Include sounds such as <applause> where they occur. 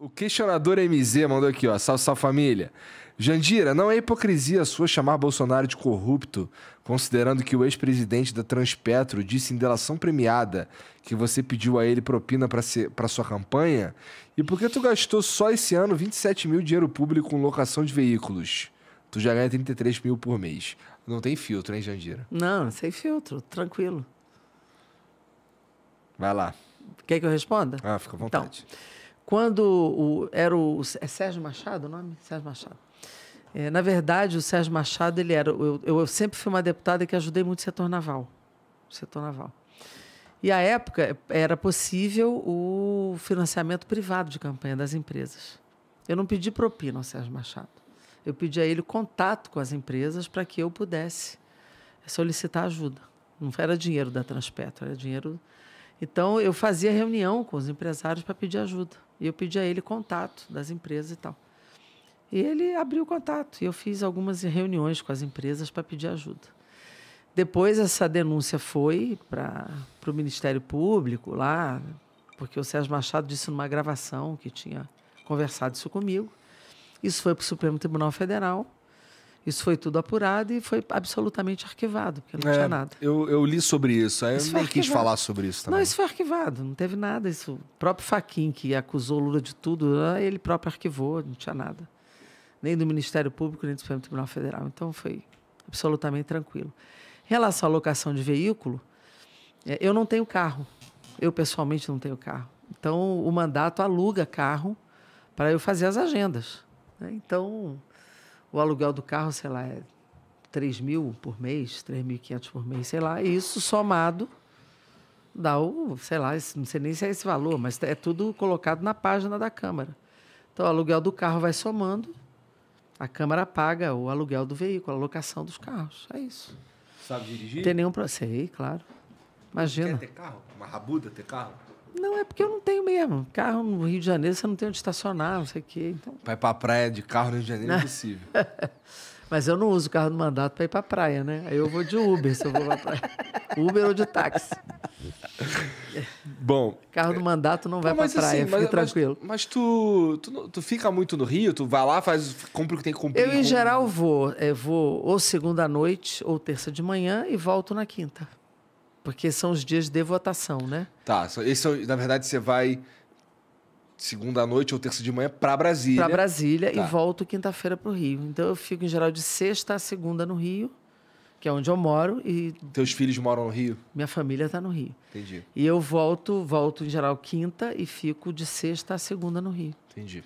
O questionador MZ mandou aqui, ó. Salve, salve família. Jandira, não é hipocrisia sua chamar Bolsonaro de corrupto, considerando que o ex-presidente da Transpetro disse em delação premiada que você pediu a ele propina para sua campanha? E por que tu gastou só esse ano 27 mil dinheiro público com locação de veículos? Tu já ganha 33 mil por mês. Não tem filtro, hein, Jandira? Não, sem filtro, tranquilo. Vai lá. Quer que eu responda? Ah, fica à vontade. Então, quando o, era o. É Sérgio Machado o nome? Sérgio Machado. É, na verdade, o Sérgio Machado, ele era. Eu, eu, eu sempre fui uma deputada que ajudei muito o setor naval. O setor naval. E a época era possível o financiamento privado de campanha das empresas. Eu não pedi propina ao Sérgio Machado. Eu pedi a ele contato com as empresas para que eu pudesse solicitar ajuda. Não era dinheiro da Transpetro, era dinheiro então, eu fazia reunião com os empresários para pedir ajuda. E eu pedi a ele contato das empresas e tal. E ele abriu o contato. E eu fiz algumas reuniões com as empresas para pedir ajuda. Depois, essa denúncia foi para o Ministério Público lá, porque o Sérgio Machado disse numa gravação que tinha conversado isso comigo. Isso foi para o Supremo Tribunal Federal. Isso foi tudo apurado e foi absolutamente arquivado, porque não é, tinha nada. Eu, eu, li sobre isso, aí isso eu nem quis falar sobre isso também. Não, isso foi arquivado, não teve nada. Isso, o próprio Faquin, que acusou Lula de tudo, ah, ele próprio arquivou, não tinha nada. Nem do Ministério Público, nem do Supremo Tribunal Federal. Então foi absolutamente tranquilo. Em relação à locação de veículo, é, eu não tenho carro. Eu, pessoalmente, não tenho carro. Então, o mandato aluga carro para eu fazer as agendas. Né? Então, o aluguel do carro, sei lá, é 3 mil por mês, 3.500 por mês, sei lá, e isso somado dá o, sei lá, não sei nem se é esse valor, mas é tudo colocado na página da Câmara. Então, o aluguel do carro vai somando, a Câmara paga o aluguel do veículo, a locação dos carros, é isso. Sabe dirigir? Tem nenhum processo, aí, claro. Imagina. Quer ter carro? Uma rabuda ter carro? Não, é porque eu não tenho mesmo. Carro no Rio de Janeiro você não tem onde estacionar, não sei o quê. Então... Vai pra praia de carro no Rio de Janeiro é impossível. <laughs> Mas eu não uso carro do mandato para ir pra praia, né? Aí eu vou de Uber, se eu vou pra praia. Uber ou de táxi. Bom. Carro do é, mandato não vai para pra praia, assim, fica mas, tranquilo. Mas, mas tu, tu, tu, fica muito no Rio, tu vai lá, faz, cumpre o que tem que cumprir. Eu, em geral, vou. é vou ou segunda noite ou terça de manhã e volto na quinta. Porque são os dias de votação, né? Tá. Esse, é na verdade, você vai segunda noite ou terça de manhã para Brasília. Para Brasília tá. e volto quinta-feira para o Rio. Então eu fico em geral de sexta a segunda no Rio, que é onde eu moro e Teus filhos moram no Rio? Minha família está no Rio. Entendi. E eu volto, volto em geral quinta e fico de sexta a segunda no Rio. Entendi.